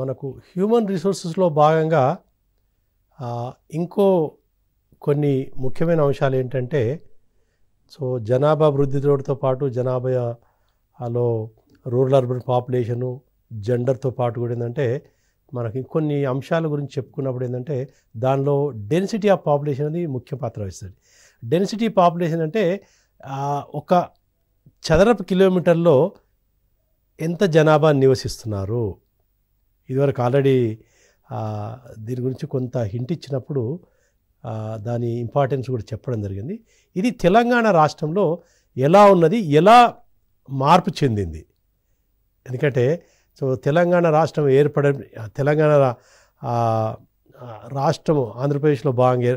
మనకు హ్యూమన్ రిసోర్సెస్లో భాగంగా ఇంకో కొన్ని ముఖ్యమైన అంశాలు ఏంటంటే సో జనాభా వృద్ధి తోడుతో పాటు జనాభాలో రూరల్ అర్బన్ పాపులేషను జెండర్తో పాటు కూడా ఏంటంటే మనకి ఇంకొన్ని అంశాల గురించి చెప్పుకున్నప్పుడు ఏంటంటే దానిలో డెన్సిటీ ఆఫ్ పాపులేషన్ అనేది ముఖ్య పాత్ర వహిస్తుంది డెన్సిటీ పాపులేషన్ అంటే ఒక చదరపు కిలోమీటర్లో ఎంత జనాభా నివసిస్తున్నారు ఇదివరకు ఆల్రెడీ దీని గురించి కొంత హింట్ ఇచ్చినప్పుడు దాని ఇంపార్టెన్స్ కూడా చెప్పడం జరిగింది ఇది తెలంగాణ రాష్ట్రంలో ఎలా ఉన్నది ఎలా మార్పు చెందింది ఎందుకంటే సో తెలంగాణ రాష్ట్రం ఏర్పడ తెలంగాణ రాష్ట్రము ఆంధ్రప్రదేశ్లో భాగంగా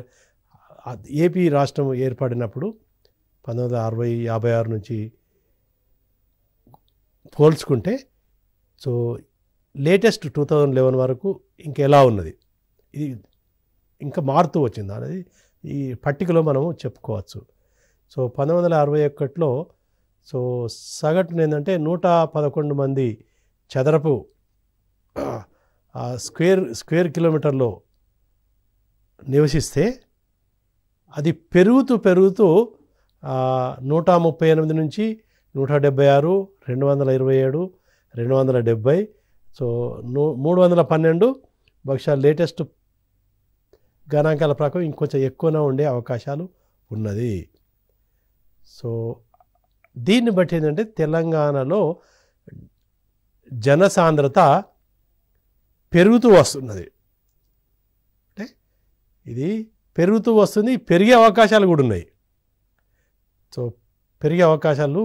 ఏపీ రాష్ట్రం ఏర్పడినప్పుడు పంతొమ్మిది వందల అరవై యాభై ఆరు నుంచి పోల్చుకుంటే so latest two thousand eleven వరకు ఇంకెలా ఉన్నది ఇది ఇంకా మారుతూ వచ్చింది అనేది ఈ పట్టికలో మనము చెప్పుకోవచ్చు సో పంతొమ్మిది వందల అరవై ఒకటిలో సో సగటున ఏంటంటే నూట పదకొండు మంది చదరపు స్క్వేర్ స్క్వేర్ కిలోమీటర్లో నివసిస్తే అది పెరుగుతూ పెరుగుతూ నూట ముప్పై ఎనిమిది నుంచి నూట డెబ్బై ఆరు రెండు వందల ఇరవై ఏడు రెండు వందల డెబ్బై సో నూ మూడు వందల పన్నెండు బహుశా లేటెస్ట్ గణాంకాల ప్రకారం ఇంకొంచెం ఎక్కువనే ఉండే అవకాశాలు ఉన్నది సో దీన్ని బట్టి ఏంటంటే తెలంగాణలో జనసాంద్రత పెరుగుతూ వస్తున్నది అంటే ఇది పెరుగుతూ వస్తుంది పెరిగే అవకాశాలు కూడా ఉన్నాయి సో పెరిగే అవకాశాలు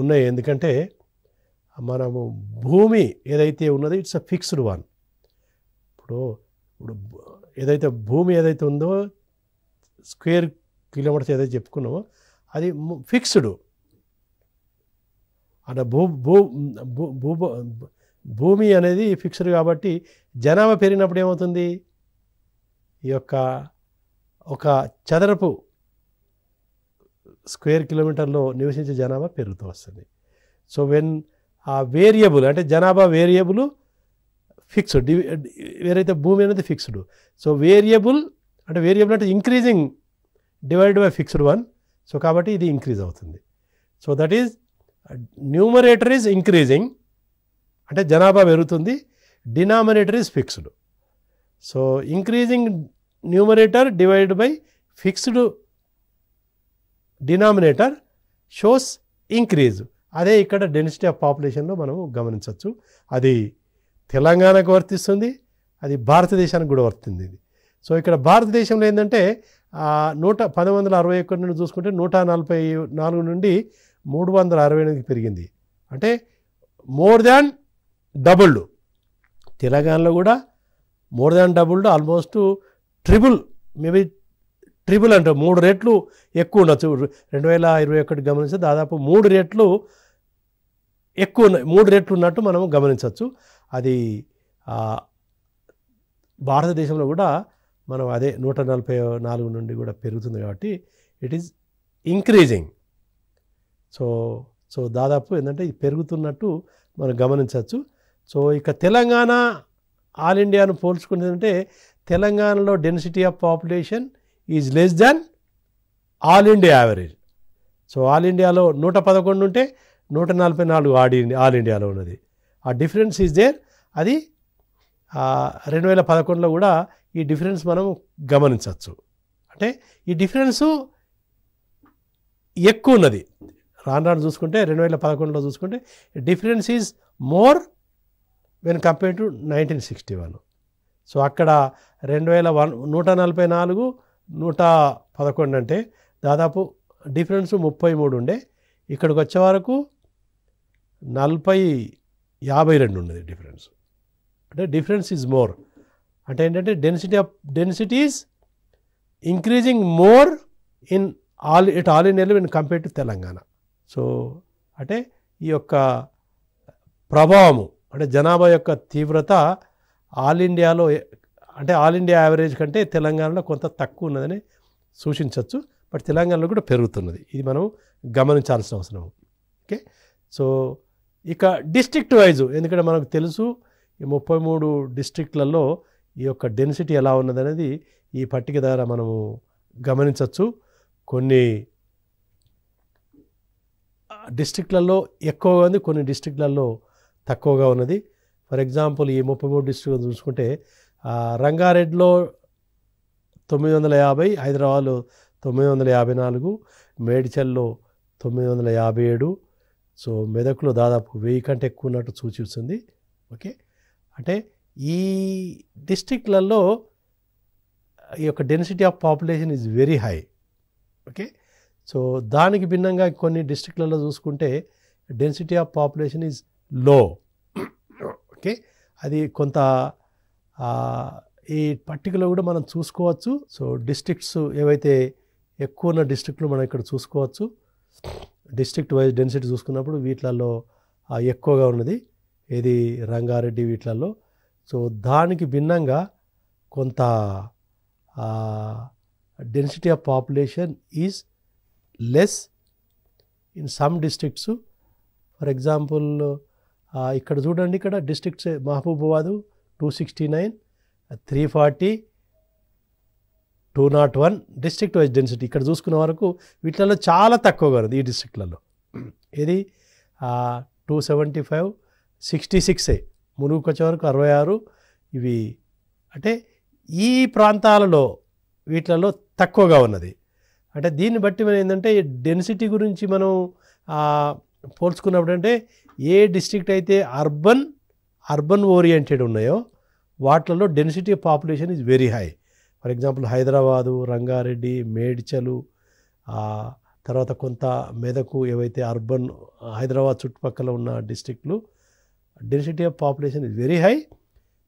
ఉన్నాయి ఎందుకంటే మనము భూమి ఏదైతే ఉన్నదో ఇట్స్ అ ఫిక్స్డ్ వన్ ఇప్పుడు ఇప్పుడు ఏదైతే భూమి ఏదైతే ఉందో స్క్వేర్ కిలోమీటర్స్ ఏదైతే చెప్పుకున్నామో అది ఫిక్స్డ్ అంటే భూ భూ భూ భూమి అనేది ఫిక్స్డ్ కాబట్టి జనాభా పెరిగినప్పుడు ఏమవుతుంది ఈ యొక్క ఒక చదరపు స్క్వేర్ కిలోమీటర్లో నివసించే జనాభా పెరుగుతూ వస్తుంది సో వెన్ ఆ వేరియబుల్ అంటే జనాభా వేరియబుల్ ఫిక్స్డ్ వేరైతే భూమి అనేది ఫిక్స్డ్ సో వేరియబుల్ అంటే వేరియబుల్ అంటే increasing divide by fixed one so కాబట్టి ఇది ఇంక్రీజ్ అవుతుంది so that is numerator is increasing అంటే జనాభా పెరుగుతుంది denominator is fixed so increasing numerator divide by fixed denominator shows increase అదే ఇక్కడ డెన్సిటీ ఆఫ్ పాపులేషన్లో మనం గమనించవచ్చు అది తెలంగాణకు వర్తిస్తుంది అది భారతదేశానికి కూడా వర్తింది సో ఇక్కడ భారతదేశంలో ఏంటంటే నూట పది వందల అరవై ఒకటి నుండి చూసుకుంటే నూట నలభై నాలుగు నుండి మూడు వందల అరవై ఎనిమిదికి పెరిగింది అంటే మోర్ దాన్ డబుల్డ్ తెలంగాణలో కూడా more than doubled almost triple maybe triple అంటే మూడు రేట్లు ఎక్కువ ఉండొచ్చు రెండు వేల ఇరవై ఒకటి గమనిస్తే దాదాపు మూడు రేట్లు ఎక్కువ మూడు రెట్లు ఉన్నట్టు మనం గమనించవచ్చు అది భారతదేశంలో కూడా మనం అదే నూట నలభై నాలుగు నుండి కూడా పెరుగుతుంది కాబట్టి it is increasing so so దాదాపు ఏంటంటే ఇది పెరుగుతున్నట్టు మనం గమనించవచ్చు సో ఇక తెలంగాణ ఆల్ ఇండియాను అంటే తెలంగాణలో density of population is less than all India average so all ఇండియాలో నూట పదకొండు ఉంటే నూట నలభై నాలుగు ఆడి ఆల్ ఇండియాలో ఉన్నది ఆ డిఫరెన్స్ ఈజ్ దేర్ అది రెండు వేల పదకొండులో కూడా ఈ డిఫరెన్స్ మనం గమనించవచ్చు అంటే ఈ డిఫరెన్సు ఎక్కువ ఉన్నది రాను రాను చూసుకుంటే రెండు వేల పదకొండులో చూసుకుంటే difference is more when compare to nineteen sixty one so అక్కడ రెండు వేల వన్ నూట నలభై నాలుగు నూట పదకొండు అంటే దాదాపు డిఫరెన్స్ ముప్పై మూడు ఉండే ఇక్కడికి వచ్చే వరకు నలభై యాభై రెండు ఉన్నది డిఫరెన్స్ అంటే డిఫరెన్స్ ఈజ్ మోర్ అంటే ఏంటంటే density of densities increasing more in all it all in in compare to Telangana so అంటే ఈ యొక్క ప్రభావము అంటే జనాభా యొక్క తీవ్రత ఆల్ ఇండియాలో అంటే ఆల్ ఇండియా యావరేజ్ కంటే తెలంగాణలో కొంత తక్కువ ఉన్నదని సూచించవచ్చు బట్ తెలంగాణలో కూడా పెరుగుతున్నది ఇది మనం గమనించాల్సిన అవసరం ఓకే సో ఇక డిస్ట్రిక్ట్ వైజు ఎందుకంటే మనకు తెలుసు ఈ ముప్పై మూడు డిస్ట్రిక్ట్లలో ఈ యొక్క డెన్సిటీ ఎలా ఉన్నదనేది ఈ పట్టిక ద్వారా మనము గమనించవచ్చు కొన్ని డిస్టిక్లలో ఎక్కువగా ఉంది కొన్ని డిస్టిక్లలో తక్కువగా ఉన్నది ఫర్ ఎగ్జాంపుల్ ఈ ముప్పై మూడు డిస్ట్రిక్ట్ చూసుకుంటే రంగారెడ్డిలో తొమ్మిది వందల యాభై హైదరాబాద్లో తొమ్మిది వందల యాభై నాలుగు మేడ్చల్లో తొమ్మిది వందల యాభై ఏడు సో మెదకులో దాదాపు వెయ్యి కంటే ఎక్కువ ఉన్నట్టు సూచిస్తుంది ఓకే అంటే ఈ డిస్టిక్లలో ఈ యొక్క density of population is very high okay so దానికి భిన్నంగా కొన్ని డిస్టిక్లలో చూసుకుంటే density of population is low okay అది కొంత ఈ పట్టికలో కూడా మనం చూసుకోవచ్చు సో డిస్ట్రిక్ట్స్ ఏవైతే ఎక్కువ ఉన్న డిస్ట్రిక్ట్లు మనం ఇక్కడ చూసుకోవచ్చు డిస్ట్రిక్ట్ వైజ్ డెన్సిటీ చూసుకున్నప్పుడు వీటిలలో ఎక్కువగా ఉన్నది ఏది రంగారెడ్డి వీటిలలో సో దానికి భిన్నంగా కొంత density of population is less in some districts for example ఇక్కడ చూడండి ఇక్కడ districts Mahabubabad two sixty nine three forty two not one district wise density ఇక్కడ చూసుకున్న వరకు వీటిలలో చాలా తక్కువగా ఉంది ఈ డిస్ట్రిక్ట్లలో ఇది టూ సెవెంటీ ఫైవ్ సిక్స్టీ సిక్సే మునుగుకు వచ్చే వరకు అరవై ఆరు ఇవి అంటే ఈ ప్రాంతాలలో వీటిలలో తక్కువగా ఉన్నది అంటే దీన్ని బట్టి మనం ఏంటంటే డెన్సిటీ గురించి మనం పోల్చుకున్నప్పుడు అంటే ఏ డిస్ట్రిక్ట్ అయితే అర్బన్ అర్బన్ ఓరియంటెడ్ ఉన్నాయో వాటిలలో density population is very high for example Hyderabad Rangareddy Medchal తర్వాత కొంత మెదకు ఏవైతే అర్బన్ హైదరాబాద్ చుట్టుపక్కల ఉన్న డిస్టిక్లు density of population is very high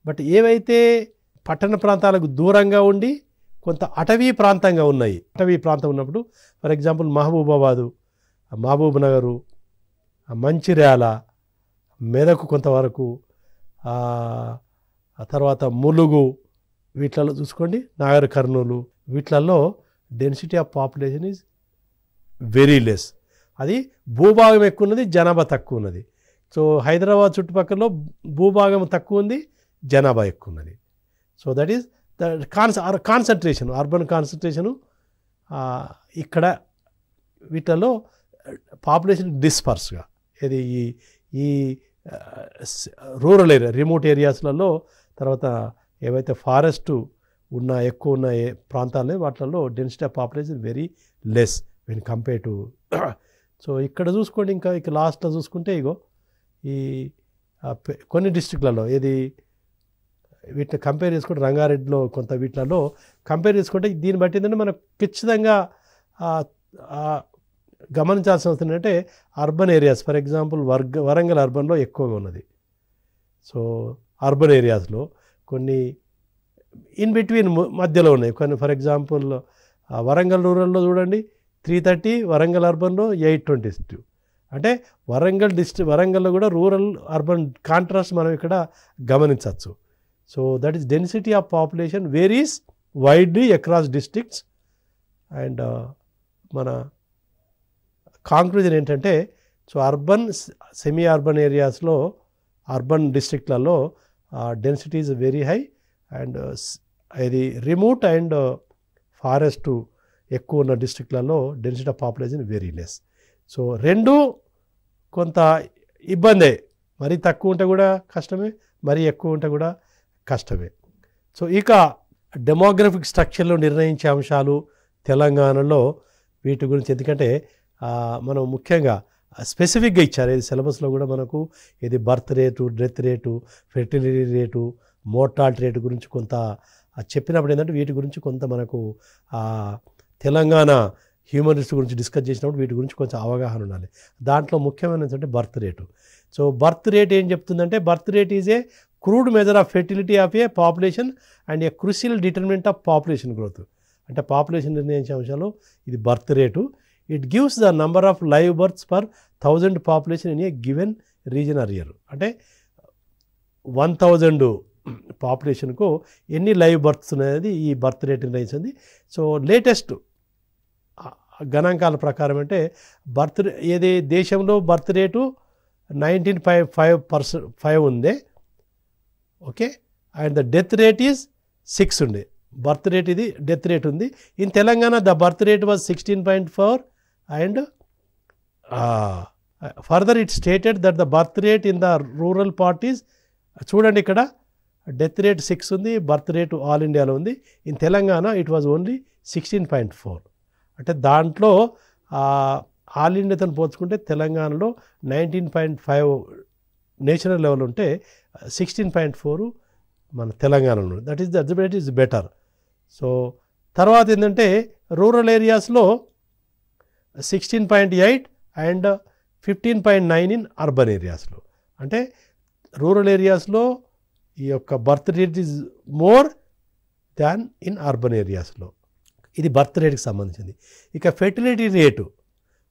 but ఏవైతే పట్టణ ప్రాంతాలకు దూరంగా ఉండి కొంత అటవీ ప్రాంతంగా ఉన్నాయి అటవీ ప్రాంతం ఉన్నప్పుడు for example Mahabubabad Mahabubnagar Mancherial Medak కొంతవరకు తర్వాత ములుగు వీటిలలో చూసుకోండి నాగర్ కర్నూలు వీటిలలో density of population is very less అది భూభాగం ఎక్కువ ఉన్నది జనాభా తక్కువ ఉన్నది సో హైదరాబాద్ చుట్టుపక్కల భూభాగం తక్కువ ఉంది జనాభా ఎక్కువ ఉన్నది సో దట్ ఈస్ ద కాన్స కాన్సన్ట్రేషన్ అర్బన్ కాన్సన్ట్రేషను ఇక్కడ వీటిలో పాపులేషన్ డిస్పర్స్గా ఇది ఈ ఈ రూరల్ ఏరియా రిమోట్ ఏరియాస్లలో తర్వాత ఏవైతే ఫారెస్ట్ ఉన్న ఎక్కువ ఉన్న ప్రాంతాలే వాటిల్లో density of population very less when compare to so ఇక్కడ చూసుకోండి ఇంకా ఇక లాస్ట్లో చూసుకుంటే ఇగో ఈ కొన్ని డిస్టిక్లలో ఏది వీటిని కంపేర్ చేసుకుంటే రంగారెడ్డిలో కొంత వీటిలలో కంపేర్ చేసుకుంటే దీన్ని బట్టి ఏంటంటే మనం ఖచ్చితంగా గమనించాల్సిన అవసరం ఏంటంటే అర్బన్ ఏరియాస్ ఫర్ ఎగ్జాంపుల్ వర్గ వరంగల్ అర్బన్లో ఎక్కువగా ఉన్నది సో అర్బన్ ఏరియాస్లో కొన్ని ఇన్ బిట్వీన్ మధ్యలో ఉన్నాయి కొన్ని ఫర్ ఎగ్జాంపుల్ వరంగల్ రూరల్లో చూడండి త్రీ థర్టీ వరంగల్ అర్బన్లో ఎయిట్ ట్వంటీ టూ అంటే వరంగల్ డిస్ట్రిక్ వరంగల్లో కూడా రూరల్ అర్బన్ కాంట్రాస్ట్ మనం ఇక్కడ గమనించవచ్చు so that is density of population varies widely across districts and మన కాంక్లూజన్ ఏంటంటే సో అర్బన్ సెమీ అర్బన్ ఏరియాస్లో అర్బన్ డిస్ట్రిక్ట్లలో density is very high and ఇది రిమోట్ అండ్ ఫారెస్ట్ ఎక్కువ ఉన్న డిస్ట్రిక్ట్లలో density of population very less so రెండు కొంత ఇబ్బందే మరీ తక్కువ ఉంటే కూడా కష్టమే మరీ ఎక్కువ ఉంటే కూడా కష్టమే సో ఇక డెమోగ్రఫిక్ స్ట్రక్చర్లో నిర్ణయించే అంశాలు తెలంగాణలో వీటి గురించి ఎందుకంటే మనం ముఖ్యంగా స్పెసిఫిక్గా ఇచ్చారు ఇది సిలబస్లో కూడా మనకు ఇది birth rate death rate fertility rate mortality rate గురించి కొంత చెప్పినప్పుడు ఏంటంటే వీటి గురించి కొంత మనకు తెలంగాణ హ్యూమన్ రిస్క్ గురించి డిస్కస్ చేసినప్పుడు వీటి గురించి కొంచెం అవగాహన ఉండాలి దాంట్లో ముఖ్యమైన ఏంటంటే birth rate so birth rate ఏం చెప్తుందంటే birth rate is a crude measure of fertility of a population and a crucial determinant of population growth అంటే పాపులేషన్ నిర్ణయించే అంశాలు ఇది birth rate it gives the number of live births per thousand population in a given region or year అంటే one thousand పాపులేషన్కు ఎన్ని live births అనేది ఈ birth rate నిర్ణయించింది సో లేటెస్ట్ గణాంకాల ప్రకారం అంటే బర్త్ ఏది దేశంలో birth rate nineteen five five percent five ఉంది okay and the death rate is six ఉండే బర్త్ రేట్ ఇది డెత్ రేట్ ఉంది in Telangana the birth rate was sixteen point four and further it stated that the birth rate in the rural parties చూడండి ఇక్కడ death rate six ఉంది birth rate all ఇండియాలో ఉంది in Telangana it was only sixteen point four అంటే దాంట్లో all ఇండియాతో పోల్చుకుంటే తెలంగాణలో nineteen point five national level ఉంటే సిక్స్టీన్ పాయింట్ ఫోర్ మన తెలంగాణలో that is that is better so తర్వాత ఏంటంటే రూరల్ ఏరియాస్లో sixteen point eight and fifteen point nine in urban ఏరియాస్లో అంటే రూరల్ ఏరియాస్లో ఈ యొక్క birth rate is more than in urban ఏరియాస్లో ఇది బర్త్ రేట్కి సంబంధించింది ఇక ఫెర్టిలిటీ రేటు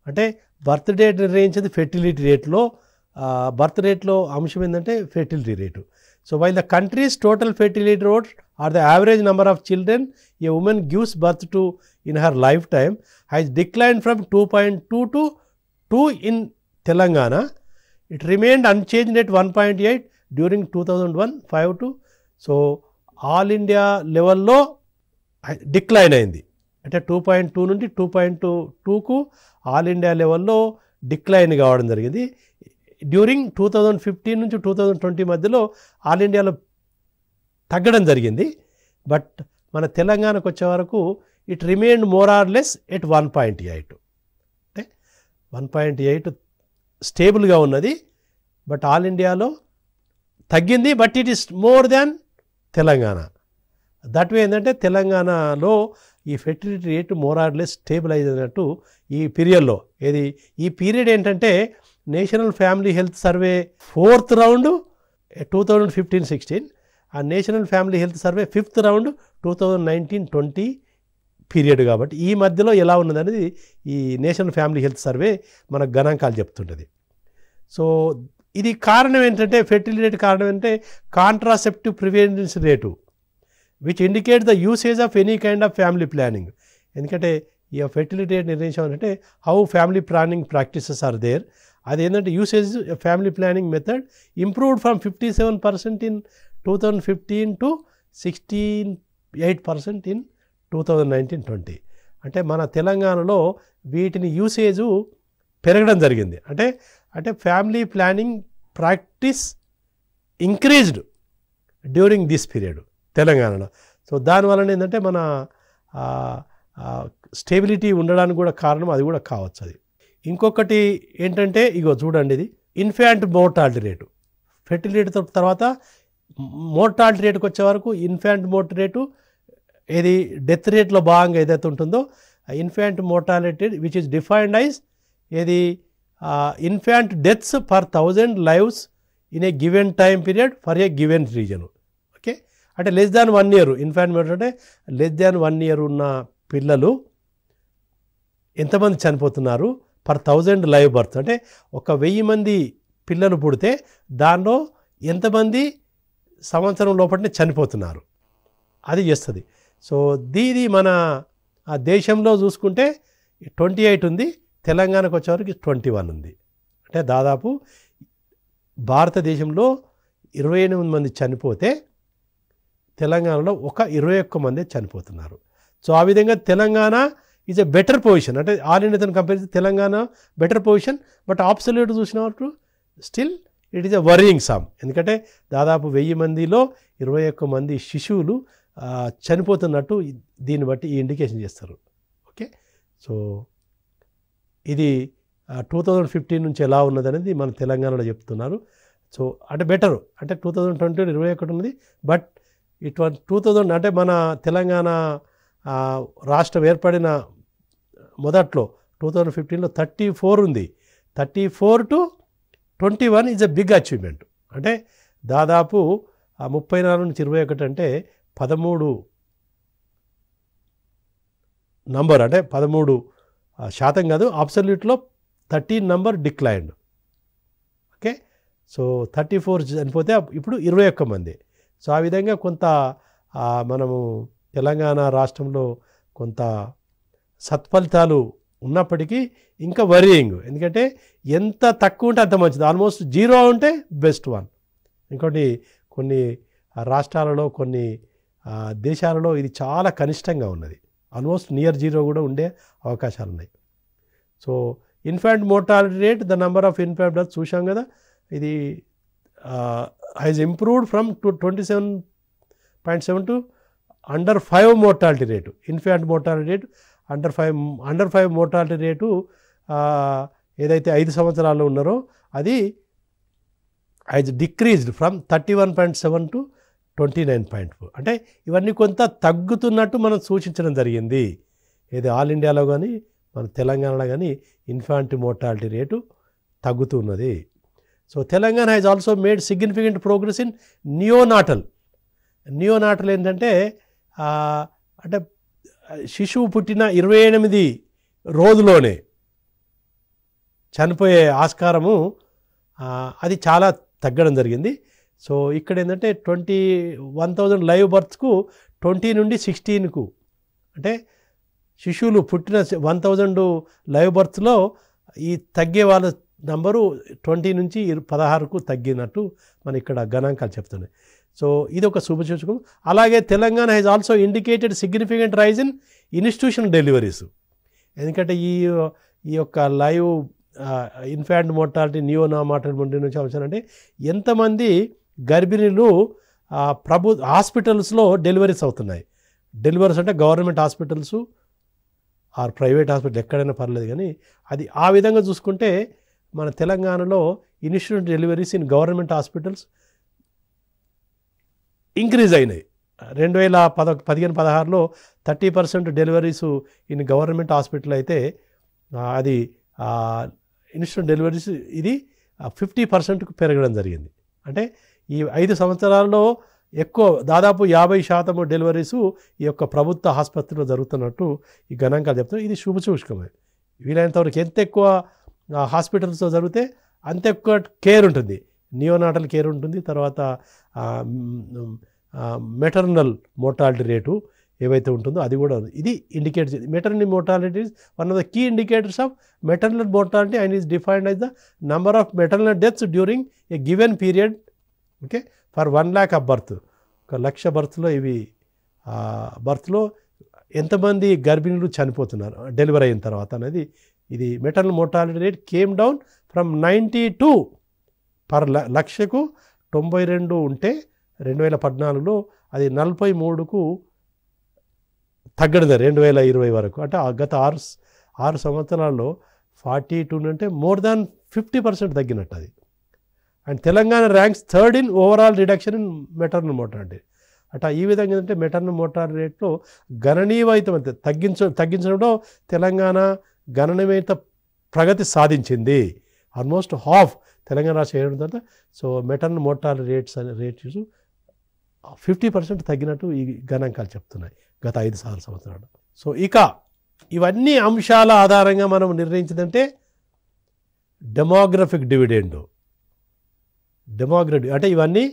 అంటే బర్త్ రేట్ నిర్ణయించేది ఫెర్టిలిటీ రేట్లో బర్త్ రేట్లో అంశం ఏంటంటే fertility rate so while the country's total fertility రోడ్ or the average number of children a women gives birth to in her life decline from two point two has two in Telangana it remained unchanged Telangana. One point eight during two during one five to so all India లెవెల్లో decline అయింది అంటే two point two నుండి two point two టూకు all India లెవెల్లో decline కావడం జరిగింది during two thousand fifteen నుంచి two thousand twenty మధ్యలో ఆల్ ఇండియాలో తగ్గడం జరిగింది బట్ మన తెలంగాణకు వచ్చే వరకు it remained more or less at one point eight అంటే వన్ పాయింట్ ఎయిట్ స్టేబుల్గా ఉన్నది బట్ ఆల్ ఇండియాలో తగ్గింది but it is more than Telangana that way ఏంటంటే తెలంగాణలో ఈ ఫెర్టిలిటీ రేట్ లెస్ స్టేబులైజ్ అయినట్టు ఈ పీరియడ్లో ఏది ఈ పీరియడ్ ఏంటంటే national family health survey fourth round two thousand fifteen sixteen ఆ national family health survey fifth round two thousand nineteen twenty period కాబట్టి ఈ మధ్యలో ఎలా ఉన్నదనేది ఈ నేషనల్ ఫ్యామిలీ హెల్త్ సర్వే మన గణాంకాలు చెప్తుంటుంది సో ఇది కారణం ఏంటంటే ఫెర్టిలిటీ రేట్ కారణం ఏంటంటే contraceptive prevention rate which indicate the usage of any kind of family planning ఎందుకంటే ఈ ఫెర్టిలిటీ రేట్ అంటే how family planning practices are there అది ఏంటంటే usage family planning method improved from fifty seven percent in two thousand fifteen to sixty eight percent in two thousand nineteen twenty అంటే మన తెలంగాణలో వీటిని usage పెరగడం జరిగింది అంటే అంటే family planning practice increased during this period తెలంగాణలో సో దానివల్ల ఏంటంటే మన స్టేబిలిటీ ఉండడానికి కూడా కారణం అది కూడా కావచ్చు అది ఇంకొకటి ఏంటంటే ఇగో చూడండి ఇది ఇన్ఫాంట్ మోర్టాలిటీ రేటు ఫెర్టిలిటీ తర్వాత మోర్టాలిటీ రేటుకు వచ్చే వరకు ఇన్ఫాంట్ మోర్టీ రేటు ఏది డెత్ రేట్లో భాగంగా ఏదైతే ఉంటుందో infant mortality which is defined as ఏది infant deaths per thousand lives in a given time period for a given region okay అంటే less than one year infant mortality అంటే less than one year ఉన్న పిల్లలు ఎంతమంది చనిపోతున్నారు per thousand live birth అంటే ఒక వెయ్యి మంది పిల్లలు పుడితే దానిలో ఎంతమంది సంవత్సరం లోపలనే చనిపోతున్నారు అది చేస్తుంది సో దీది మన ఆ దేశంలో చూసుకుంటే ట్వంటీ ఎయిట్ ఉంది తెలంగాణకు వచ్చేవరకు ట్వంటీ వన్ ఉంది అంటే దాదాపు భారతదేశంలో ఇరవై ఎనిమిది మంది చనిపోతే తెలంగాణలో ఒక ఇరవై ఒక్క మంది చనిపోతున్నారు సో ఆ విధంగా Telangana is a better position అంటే all India compare Telangana better position but చూసిన వరకు still it is a worrisome ఎందుకంటే దాదాపు వెయ్యి మందిలో ఇరవై ఒక్క మంది శిశువులు చనిపోతున్నట్టు దీన్ని బట్టి ఈ ఇండికేషన్ చేస్తారు ఓకే సో ఇది టూ థౌజండ్ ఫిఫ్టీన్ నుంచి ఎలా ఉన్నది అనేది మన తెలంగాణలో చెప్తున్నారు సో అంటే బెటరు అంటే టూ థౌజండ్ ట్వంటీ ఇరవై ఒకటి ఉన్నది బట్ ఇటువంటి టూ థౌజండ్ అంటే మన తెలంగాణ రాష్ట్రం ఏర్పడిన మొదట్లో టూ థౌజండ్ ఫిఫ్టీన్లో థర్టీ ఫోర్ ఉంది thirty four to twenty one is a big achievement అంటే దాదాపు ముప్పై నాలుగు నుంచి ఇరవై ఒకటి అంటే పదమూడు నంబర్ అంటే పదమూడు శాతం కాదు అబ్సల్యూట్లో thirteen number declined okay so thirty four చనిపోతే ఇప్పుడు ఇరవై ఒక్క మంది సో ఆ విధంగా కొంత మనము తెలంగాణ రాష్ట్రంలో కొంత సత్ఫలితాలు ఉన్నప్పటికీ ఇంకా వరియింగ్ ఎందుకంటే ఎంత తక్కువ ఉంటే అంత మంచిది ఆల్మోస్ట్ జీరో ఉంటే బెస్ట్ వన్ ఇంకోటి కొన్ని రాష్ట్రాలలో కొన్ని దేశాలలో ఇది చాలా కనిష్టంగా ఉన్నది ఆల్మోస్ట్ నియర్ జీరో కూడా ఉండే అవకాశాలు ఉన్నాయి so infant mortality rate the number of infant death చూసాం కదా ఇది has improved from to twenty seven point seven to under five mortality rate infant mortality rate under five under five mortality rate ఏదైతే ఐదు సంవత్సరాల్లో ఉన్నారో అది has decreased from thirty one point seven to twenty nine point four అంటే ఇవన్నీ కొంత తగ్గుతున్నట్టు మనం సూచించడం జరిగింది ఏది ఆల్ ఇండియాలో కానీ మన తెలంగాణలో కానీ ఇన్ఫాంట్ మోర్టాలిటీ రేటు తగ్గుతున్నది so Telangana has also made significant progress in neonatal neonatal ఏంటంటే అంటే శిశువు పుట్టిన ఇరవై ఎనిమిది రోజులోనే చనిపోయే ఆస్కారము అది చాలా తగ్గడం జరిగింది సో ఇక్కడ ఏంటంటే ట్వంటీ వన్ థౌజండ్ లైవ్ బర్త్స్కు ట్వంటీ నుండి సిక్స్టీన్కు అంటే శిశువులు పుట్టిన వన్ థౌజండ్ లైవ్ బర్త్లో ఈ తగ్గే వాళ్ళ నంబరు ట్వంటీ నుంచి పదహారుకు తగ్గినట్టు మన ఇక్కడ గణాంకాలు చెప్తున్నాయి సో ఇది ఒక శుభసూచకం అలాగే Telangana has also indicated significant rise in institution deliveries ఎందుకంటే ఈ ఈ యొక్క లైవ్ ఇన్ఫాంట్ మోర్టాలిటీ నియో నా మోర్టాలిటీ నుంచి అవసరం అంటే ఎంతమంది గర్భిణీలు ప్రభు హాస్పిటల్స్లో డెలివరీస్ అవుతున్నాయి డెలివరీస్ అంటే government hospitals or private hospital ఎక్కడైనా పర్లేదు కానీ అది ఆ విధంగా చూసుకుంటే మన తెలంగాణలో institute deliveries in government hospitals increase అయినాయి రెండు వేల పద పదిహేను పదహారులో thirty percent deliveries in government hospital అయితే అది ఇన్స్టెంట్ డెలివరీస్ ఇది ఫిఫ్టీ పర్సెంట్కు పెరగడం జరిగింది అంటే ఈ ఐదు సంవత్సరాల్లో ఎక్కువ దాదాపు యాభై శాతము డెలివరీస్ ఈ యొక్క ప్రభుత్వ ఆసుపత్రిలో జరుగుతున్నట్టు ఈ గణాంకాలు చెప్తున్నారు ఇది శుభసూచకమే వీలైనంతవరకు ఎంత ఎక్కువ హాస్పిటల్స్లో జరిగితే అంత ఎక్కువ కేర్ ఉంటుంది నియోనాటల్ కేర్ ఉంటుంది తర్వాత మెటర్నల్ మోర్టాలిటీ రేటు ఏవైతే ఉంటుందో అది కూడా ఇది indicate maternal mortality one of the key indicators of maternal mortality and is defined as the number of maternal deaths during a given period okay for one lakh of birth ఒక లక్ష బర్త్లో ఇవి బర్త్లో ఎంతమంది గర్భిణులు చనిపోతున్నారు డెలివరీ అయిన తర్వాత అనేది ఇది maternal mortality rate came down from ninety two per లక్షకు తొంభై రెండు ఉంటే రెండు వేల పద్నాలుగులో అది నలభై మూడుకు తగ్గడదు రెండు వేల ఇరవై వరకు అంటే గత ఆరు ఆరు సంవత్సరాల్లో ఫార్టీ టూ అంటే మోర్ దాన్ ఫిఫ్టీ పర్సెంట్ తగ్గినట్టు అది and Telangana ranks third in overall reduction in maternal అంటే అట ఈ విధంగా ఏంటంటే మెటర్నల్ మోటార్ రేట్లు గణనీయమైతే అంతే తగ్గించ తగ్గించడంలో తెలంగాణ గణనీయమైన ప్రగతి సాధించింది ఆల్మోస్ట్ హాఫ్ తెలంగాణ రాష్ట్రం ఏడు తర్వాత సో మెటర్నల్ మోటార్ రేట్స్ అనే రేట్స్ ఫిఫ్టీ పర్సెంట్ తగ్గినట్టు ఈ గణాంకాలు చెప్తున్నాయి గత ఐదు సార్లు సంవత్సరాలు సో ఇక ఇవన్నీ అంశాల ఆధారంగా మనం నిర్ణయించిందంటే డెమోగ్రఫిక్ డివిడెండు డెమోగ్రఫీ అంటే ఇవన్నీ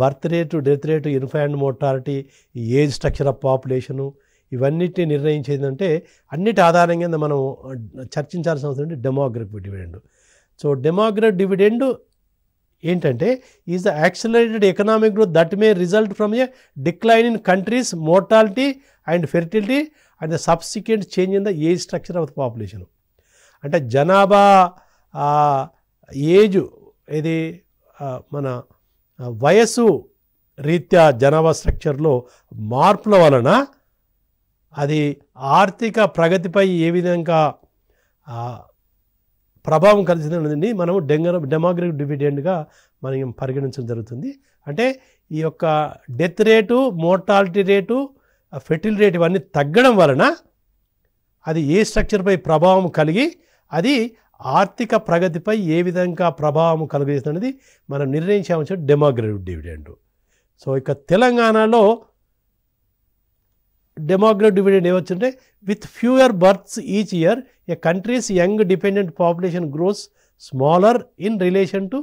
birth rate death rate and mortality age structure of population ఇవన్నిటిని నిర్ణయించేదంటే అన్నిటి ఆధారంగా మనం చర్చించాల్సిన అవసరం ఏంటి demography dividend so demography dividend ఏంటంటే is the accelerated economic growth that may result from a decline in country's mortality and fertility and the subsequent change in the age structure of the population అంటే జనాభా age ఇది మన వయస్సు రీత్యా జనాభా స్ట్రక్చర్లో మార్పుల వలన అది ఆర్థిక ప్రగతిపై ఏ విధంగా ప్రభావం కలిసిందనేది మనము డెంగ డెమోగ్రఫిక్ డివిడెండ్గా మనం పరిగణించడం జరుగుతుంది అంటే ఈ యొక్క death rate mortality rate fertility rate ఇవన్నీ తగ్గడం వలన అది ఏ స్ట్రక్చర్పై ప్రభావం కలిగి అది ఆర్థిక ప్రగతిపై ఏ విధంగా ప్రభావం అనేది మనం నిర్ణయించామని డెమోగ్రఫిక్ డివిడెండ్ సో ఇక తెలంగాణలో డెమోగ్రఫీ డివిడెండ్ ఏమొచ్చుంటే with fewer births each year a country's young dependent population grows smaller in relation to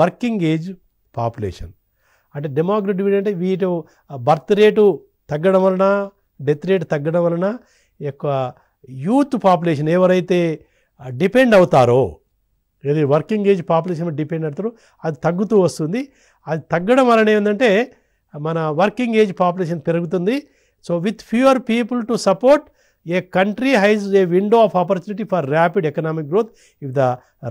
working age population అంటే డెమోగ్రఫీ డివిడెండ్ అంటే వీటి బర్త్ రేటు తగ్గడం వలన డెత్ రేట్ తగ్గడం వలన యొక్క యూత్ పాపులేషన్ ఎవరైతే డిపెండ్ అవుతారో ఏది వర్కింగ్ ఏజ్ పాపులేషన్ మీద డిపెండ్ అవుతారు అది తగ్గుతూ వస్తుంది అది తగ్గడం వలన ఏంటంటే మన వర్కింగ్ ఏజ్ పాపులేషన్ పెరుగుతుంది so with fewer people to support a country has a window of opportunity for rapid economic growth if the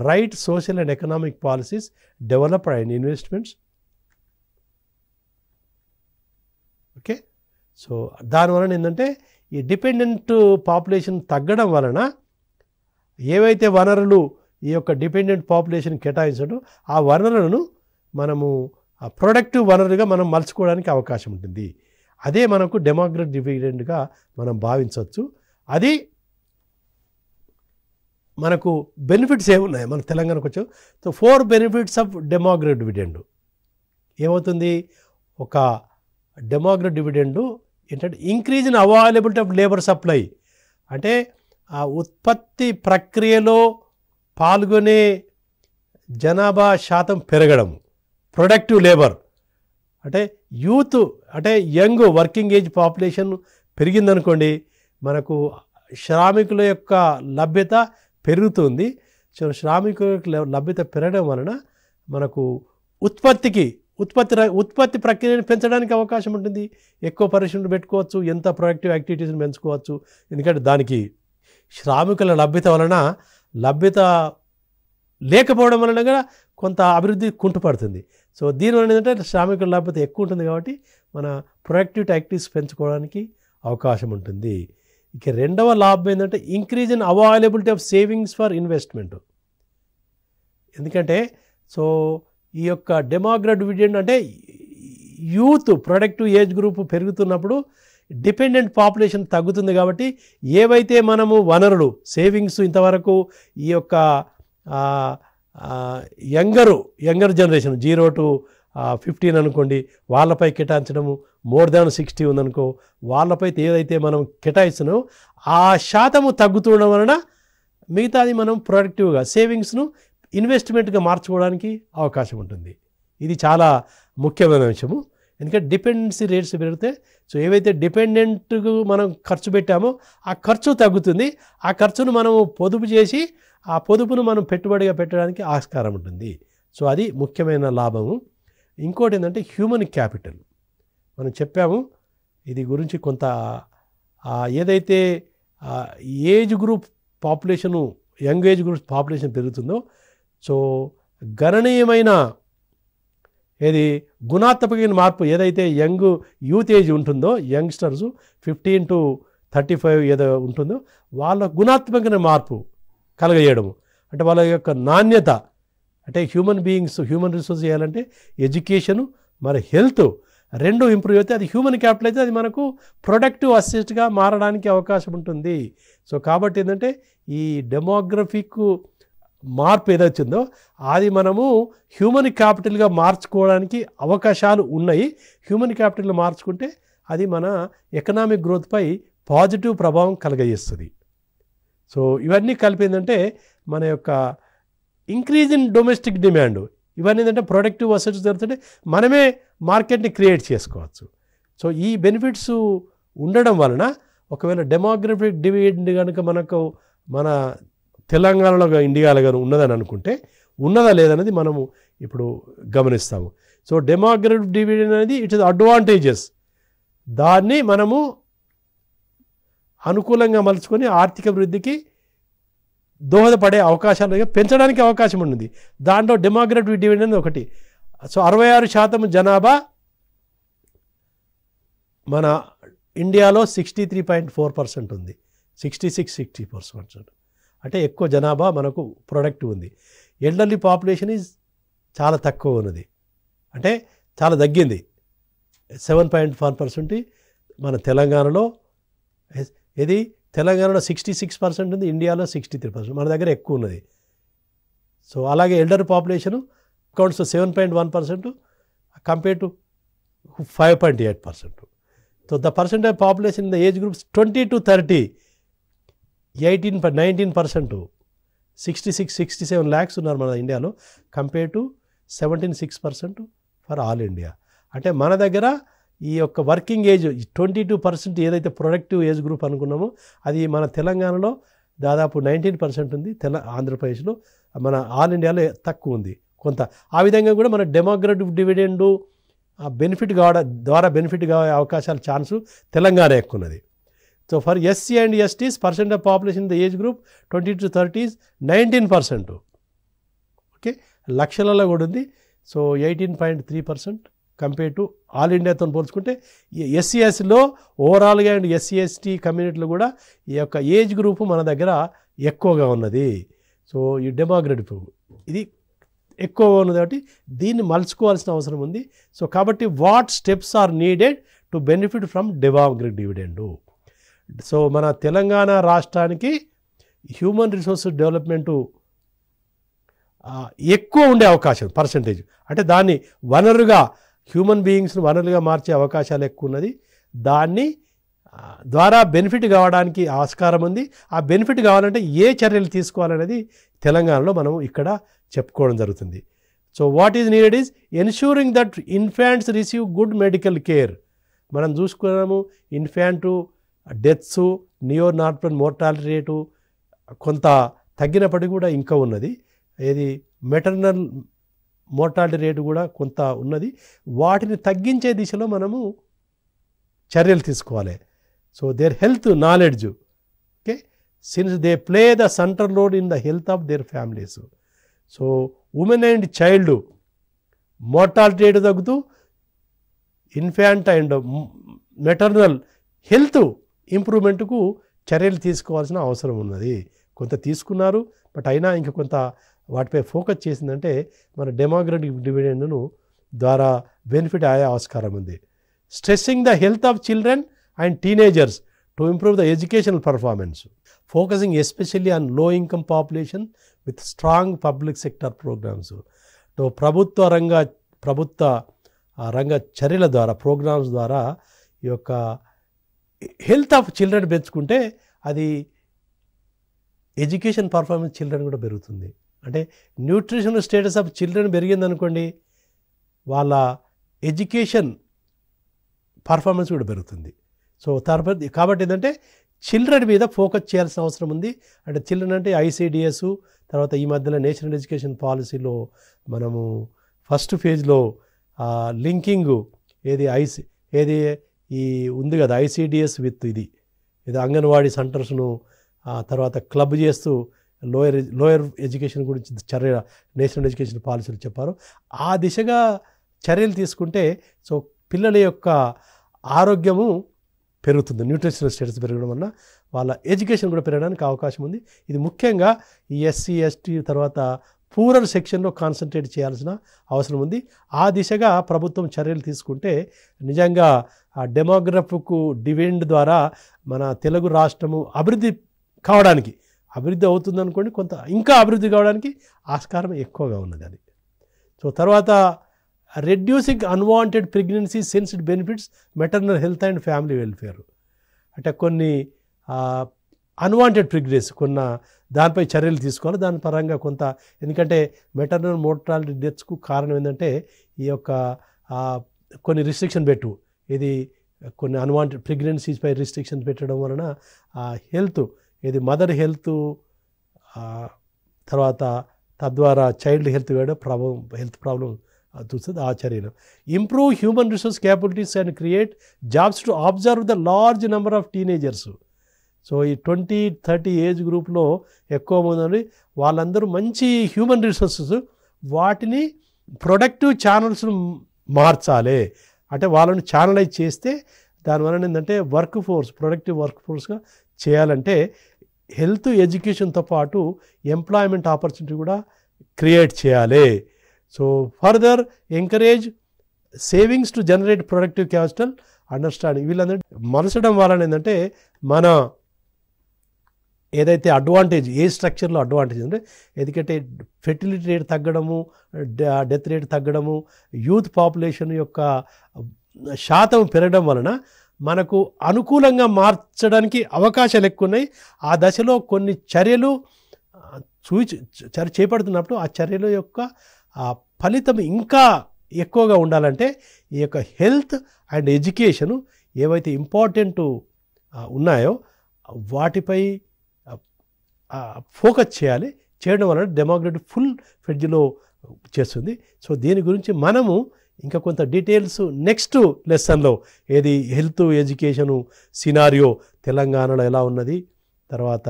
right social and economic policies develop and investments okay so దానివలన ఏంటంటే ఈ dependent population తగ్గడం వలన ఏవైతే వనరులు ఈ యొక్క dependent population కేటాయించడం ఆ వనరులను మనము ఆ ప్రొడక్టివ్ వనరుగా మనం మలుచుకోవడానికి అవకాశం ఉంటుంది అదే మనకు డెమోగ్రఫ్ డిపెండెంట్గా మనం భావించవచ్చు అది మనకు బెనిఫిట్స్ ఏమున్నాయి మన తెలంగాణకు వచ్చాం so four benefits of demographic dividend ఏమవుతుంది ఒక డెమోగ్రఫ్ డివిడెండు ఏంటంటే increase in availability of labour supply అంటే ఆ ఉత్పత్తి ప్రక్రియలో పాల్గొనే జనాభా శాతం పెరగడం ప్రొడక్టివ్ లేబర్ అంటే యూత్ అంటే యంగ్ వర్కింగ్ ఏజ్ పాపులేషన్ పెరిగిందనుకోండి మనకు శ్రామికుల యొక్క లభ్యత పెరుగుతుంది సో శ్రామికుల లభ్యత పెరగడం వలన మనకు ఉత్పత్తికి ఉత్పత్తి ఉత్పత్తి ప్రక్రియను పెంచడానికి అవకాశం ఉంటుంది ఎక్కువ పరిశ్రమలు పెట్టుకోవచ్చు ఎంత ప్రొడక్టివ్ యాక్టివిటీస్ని పెంచుకోవచ్చు ఎందుకంటే దానికి శ్రామికుల లభ్యత వలన లభ్యత లేకపోవడం వలన కూడా కొంత అభివృద్ధి కుంటుపడుతుంది సో దీనివల్ల ఏంటంటే శ్రామికుల లభ్యత ఎక్కువ ఉంటుంది కాబట్టి మన ప్రొడక్టివిటీ యాక్టివిటీస్ పెంచుకోవడానికి అవకాశం ఉంటుంది ఇక రెండవ లాభం ఏంటంటే increase in availability of savings for investment ఎందుకంటే సో ఈ యొక్క డెమోగ్రాఫ్ డివిడెండ్ అంటే యూత్ ప్రొడక్టివ్ ఏజ్ గ్రూప్ పెరుగుతున్నప్పుడు డిపెండెంట్ పాపులేషన్ తగ్గుతుంది కాబట్టి ఏవైతే మనము వనరులు సేవింగ్స్ ఇంతవరకు ఈ యొక్క younger younger generation zero to fifteen అనుకోండి వాళ్ళపై కేటాయించడము మోర్ దాన్ సిక్స్టీ ఉందనుకో వాళ్ళపై ఏదైతే మనం కేటాయిస్తున్నామో ఆ శాతము తగ్గుతుండడం వలన మిగతాది మనం ప్రొడక్టివ్గా సేవింగ్స్ను ఇన్వెస్ట్మెంట్గా మార్చుకోవడానికి అవకాశం ఉంటుంది ఇది చాలా ముఖ్యమైన అంశము ఎందుకంటే డిపెండెన్సీ రేట్స్ పెరిగితే సో ఏవైతే డిపెండెంట్కు మనం ఖర్చు పెట్టామో ఆ ఖర్చు తగ్గుతుంది ఆ ఖర్చును మనం పొదుపు చేసి ఆ పొదుపును మనం పెట్టుబడిగా పెట్టడానికి ఆస్కారం ఉంటుంది సో అది ముఖ్యమైన లాభము ఇంకోటి ఏంటంటే హ్యూమన్ క్యాపిటల్ మనం చెప్పాము ఇది గురించి కొంత ఏదైతే age group population young age group population పెరుగుతుందో సో గణనీయమైన ఏది గుణాత్మకమైన మార్పు ఏదైతే యంగ్ యూత్ ఏజ్ ఉంటుందో youngsters fifteen to thirty five ఏదో ఉంటుందో వాళ్ళ గుణాత్మకమైన మార్పు కలగజేయడము అంటే వాళ్ళ యొక్క నాణ్యత అంటే హ్యూమన్ బీయింగ్స్ హ్యూమన్ రిసోర్స్ చేయాలంటే ఎడ్యుకేషను మరి హెల్త్ రెండు ఇంప్రూవ్ అయితే అది హ్యూమన్ క్యాపిటల్ అయితే అది మనకు ప్రొడక్టివ్ అసిస్ట్గా మారడానికి అవకాశం ఉంటుంది సో కాబట్టి ఏంటంటే ఈ డెమోగ్రఫిక్ మార్పు ఏదొచ్చిందో అది మనము హ్యూమన్ క్యాపిటల్గా మార్చుకోవడానికి అవకాశాలు ఉన్నాయి హ్యూమన్ క్యాపిటల్ మార్చుకుంటే అది మన ఎకనామిక్ గ్రోత్పై పాజిటివ్ ప్రభావం కలగజేస్తుంది సో ఇవన్నీ కలిపిందంటే మన యొక్క ఇంక్రీజ్ ఇన్ డొమెస్టిక్ డిమాండ్ ఇవన్నీ ఏంటంటే ప్రొడక్టివ్ వసతి జరుగుతుంటే మనమే మార్కెట్ని క్రియేట్ చేసుకోవచ్చు సో ఈ బెనిఫిట్స్ ఉండడం వలన ఒకవేళ డెమోగ్రఫిక్ డివిడెండ్ కనుక మనకు మన తెలంగాణలో ఇండియాలో కానీ ఉన్నదని అనుకుంటే ఉన్నదా లేదనేది మనము ఇప్పుడు గమనిస్తాము సో డెమోగ్రఫీ డివిజన్ అనేది ఇట్ ఇస్ అడ్వాంటేజెస్ దాన్ని మనము అనుకూలంగా మలుచుకొని ఆర్థిక వృద్ధికి దోహదపడే అవకాశాలు పెంచడానికి అవకాశం ఉంది దాంట్లో డెమోగ్రఫీ డివిజన్ అనేది ఒకటి సో అరవై ఆరు శాతం జనాభా మన ఇండియాలో sixty three point four percent ఉంది సిక్స్టీ సిక్స్ సిక్స్టీ పర్సెంట్ అంటే ఎక్కువ జనాభా మనకు ప్రొడక్ట్ ఉంది ఎల్డర్లీ పాపులేషన్ ఈజ్ చాలా తక్కువ ఉన్నది అంటే చాలా తగ్గింది సెవెన్ పాయింట్ ఫోర్ పర్సెంట్ మన తెలంగాణలో ఇది తెలంగాణలో సిక్స్టీ సిక్స్ పర్సెంట్ ఉంది ఇండియాలో సిక్స్టీ త్రీ పర్సెంట్ మన దగ్గర ఎక్కువ ఉన్నది సో అలాగే elder population accounts seven point one percent compare to five point eight percent so the percent of population in the age groups twenty to thirty eighteen nineteen percent sixty six sixty seven lakhs ఉన్నారు మన ఇండియాలో compare to seventeen six percent for all India అంటే మన దగ్గర ఈ యొక్క working age twenty two percent ఏదైతే productive age group అనుకున్నామో అది మన తెలంగాణలో దాదాపు నైన్టీన్ పర్సెంట్ ఉంది తెల ఆంధ్రప్రదేశ్లో మన ఆల్ ఇండియాలో తక్కువ ఉంది కొంత ఆ విధంగా కూడా మన డెమోగ్రటిక్ డివిడెండు బెనిఫిట్ కావడం ద్వారా బెనిఫిట్ కావే అవకాశాలు ఛాన్సు తెలంగాణ ఎక్కువ ఉన్నది so for SC and STs percent of population the age group twenty to thirties nineteen percent okay లక్షలలో కూడా ఉంది so eighteen point three percent compare to all ఇండియాతో పోల్చుకుంటే ఎస్సీఎస్లో ఓవరాల్గా అండ్ ఎస్సీ ఎస్టీ కమ్యూనిటీలు కూడా ఈ యొక్క ఏజ్ గ్రూప్ మన దగ్గర ఎక్కువగా ఉన్నది సో ఈ డెమోగ్రఫీ ఇది ఎక్కువగా ఉన్నది కాబట్టి దీన్ని మలుచుకోవాల్సిన అవసరం ఉంది సో కాబట్టి what steps are needed to benefit from demography dividend so మన తెలంగాణ రాష్ట్రానికి హ్యూమన్ రిసోర్స్ డెవలప్మెంటు ఎక్కువ ఉండే అవకాశం పర్సంటేజ్ అంటే దాన్ని వనరుగా హ్యూమన్ బీయింగ్స్ని వనరులుగా మార్చే అవకాశాలు ఎక్కువ ఉన్నది దాన్ని ద్వారా బెనిఫిట్ కావడానికి ఆస్కారం ఉంది ఆ బెనిఫిట్ కావాలంటే ఏ చర్యలు తీసుకోవాలనేది తెలంగాణలో మనం ఇక్కడ చెప్పుకోవడం జరుగుతుంది so what is needed is ensuring that infants receive good medical care మనం చూసుకున్నాము ఇన్ఫాంటు డెత్స్ నియో నార్ప్రన్ మోర్టాలిటీ రేటు కొంత తగ్గినప్పటికీ కూడా ఇంకా ఉన్నది ఏది మెటర్నల్ మోర్టాలిటీ రేటు కూడా కొంత ఉన్నది వాటిని తగ్గించే దిశలో మనము చర్యలు తీసుకోవాలి so their health knowledge okay since they play the central role in the health of their families so women and child mortality rate తగ్గుతూ ఇన్ఫాంట్ అండ్ మెటర్నల్ హెల్త్ ఇంప్రూవ్మెంట్కు చర్యలు తీసుకోవాల్సిన అవసరం ఉన్నది కొంత తీసుకున్నారు బట్ అయినా ఇంక కొంత వాటిపై ఫోకస్ చేసిందంటే మన డెమోక్రటిక్ డివిడెండ్ను ద్వారా బెనిఫిట్ అయ్యే ఆస్కారం ఉంది stressing the health of children and teenagers to improve the educational performance focusing especially on low income population with strong public sector programmes to ప్రభుత్వ రంగ ప్రభుత్వ రంగ చర్యల ద్వారా ప్రోగ్రామ్స్ ద్వారా ఈ యొక్క హెల్త్ ఆఫ్ చిల్డ్రన్ పెంచుకుంటే అది ఎడ్యుకేషన్ పర్ఫార్మెన్స్ చిల్డ్రన్ కూడా పెరుగుతుంది అంటే న్యూట్రిషన్ స్టేటస్ ఆఫ్ చిల్డ్రన్ పెరిగిందనుకోండి వాళ్ళ ఎడ్యుకేషన్ పర్ఫార్మెన్స్ కూడా పెరుగుతుంది సో తర్వాత కాబట్టి ఏంటంటే చిల్డ్రన్ మీద ఫోకస్ చేయాల్సిన అవసరం ఉంది అంటే చిల్డ్రన్ అంటే ఐసీడిఎస్ తర్వాత ఈ మధ్యన నేషనల్ ఎడ్యుకేషన్ పాలసీలో మనము ఫస్ట్ ఫేజ్లో లింకింగ్ ఏది ఐసి ఏది ఈ ఉంది కదా ఐసీడిఎస్ విత్ ఇది ఇది అంగన్వాడీ సెంటర్స్ను తర్వాత క్లబ్ చేస్తూ లోయర్ లోయర్ ఎడ్యుకేషన్ గురించి చర్య నేషనల్ ఎడ్యుకేషన్ పాలసీలు చెప్పారు ఆ దిశగా చర్యలు తీసుకుంటే సో పిల్లల యొక్క ఆరోగ్యము పెరుగుతుంది న్యూట్రిషనల్ స్టేటస్ పెరగడం వల్ల వాళ్ళ ఎడ్యుకేషన్ కూడా పెరగడానికి అవకాశం ఉంది ఇది ముఖ్యంగా ఈ ఎస్సీ ఎస్టీ తర్వాత పూరల్ సెక్షన్లో కాన్సన్ట్రేట్ చేయాల్సిన అవసరం ఉంది ఆ దిశగా ప్రభుత్వం చర్యలు తీసుకుంటే నిజంగా ఆ డెమోగ్రఫ్కు డివెండ్ ద్వారా మన తెలుగు రాష్ట్రము అభివృద్ధి కావడానికి అభివృద్ధి అవుతుందనుకోండి కొంత ఇంకా అభివృద్ధి కావడానికి ఆస్కారం ఎక్కువగా ఉన్నది అది సో తర్వాత రెడ్యూసింగ్ అన్వాంటెడ్ ప్రెగ్నెన్సీ సెన్సిడ్ benefits maternal health and family welfare అంటే కొన్ని అన్వాంటెడ్ ప్రెగ్నెన్సీ కొన్న దానిపై చర్యలు తీసుకోవాలి దాని పరంగా కొంత ఎందుకంటే మెటర్నల్ మోర్టాలిటీ డెత్స్కు కారణం ఏంటంటే ఈ యొక్క కొన్ని రిస్ట్రిక్షన్ పెట్టు ఇది కొన్ని అన్వాంటెడ్ పై రిస్ట్రిక్షన్స్ పెట్టడం వలన ఆ హెల్త్ ఇది మదర్ హెల్త్ తర్వాత తద్వారా చైల్డ్ హెల్త్ కూడా ప్రాబ్లం హెల్త్ ప్రాబ్లం చూస్తుంది ఆ చర్యలు improve human resource capabilities and create jobs to observe the large number of teenagers so ఈ ట్వంటీ థర్టీ ఏజ్ గ్రూప్లో ఎక్కువ మంది వాళ్ళందరూ మంచి హ్యూమన్ రిసోర్సెస్ వాటిని ప్రొడక్టివ్ ఛానల్స్ను మార్చాలి అంటే వాళ్ళని ఛానలైజ్ చేస్తే దానివల్ల ఏంటంటే వర్క్ ఫోర్స్ ప్రొడక్టివ్ వర్క్ ఫోర్స్గా చేయాలంటే హెల్త్ ఎడ్యుకేషన్తో పాటు ఎంప్లాయ్మెంట్ ఆపర్చునిటీ కూడా క్రియేట్ చేయాలి so further encourage savings to generate productive capital understanding వీళ్ళందరూ మనసడం వలన ఏంటంటే మన ఏదైతే అడ్వాంటేజ్ ఏ స్ట్రక్చర్లో అడ్వాంటేజ్ అంటే ఎందుకంటే ఫెర్టిలిటీ రేట్ తగ్గడము డెత్ రేట్ తగ్గడము యూత్ పాపులేషన్ యొక్క శాతం పెరగడం వలన మనకు అనుకూలంగా మార్చడానికి అవకాశాలు ఎక్కువ ఉన్నాయి ఆ దశలో కొన్ని చర్యలు చూచి చేపడుతున్నప్పుడు ఆ చర్యల యొక్క ఫలితం ఇంకా ఎక్కువగా ఉండాలంటే ఈ యొక్క హెల్త్ అండ్ ఎడ్యుకేషను ఏవైతే ఇంపార్టెంట్ ఉన్నాయో వాటిపై ఫోకస్ చేయాలి చేయడం వలన డెమోక్రటిక్ ఫుల్ ఫెడ్జ్లో చేస్తుంది సో దీని గురించి మనము ఇంకా కొంత డీటెయిల్స్ నెక్స్ట్ లెసన్లో ఏది హెల్త్ ఎడ్యుకేషను సినారియో తెలంగాణలో ఎలా ఉన్నది తర్వాత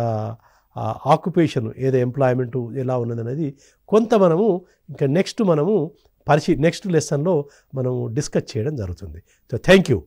ఆక్యుపేషన్ ఏదో ఎంప్లాయ్మెంటు ఎలా ఉన్నది అనేది కొంత మనము ఇంకా నెక్స్ట్ మనము పరిశీ నెక్స్ట్ లెసన్లో మనము డిస్కస్ చేయడం జరుగుతుంది సో థ్యాంక్ యూ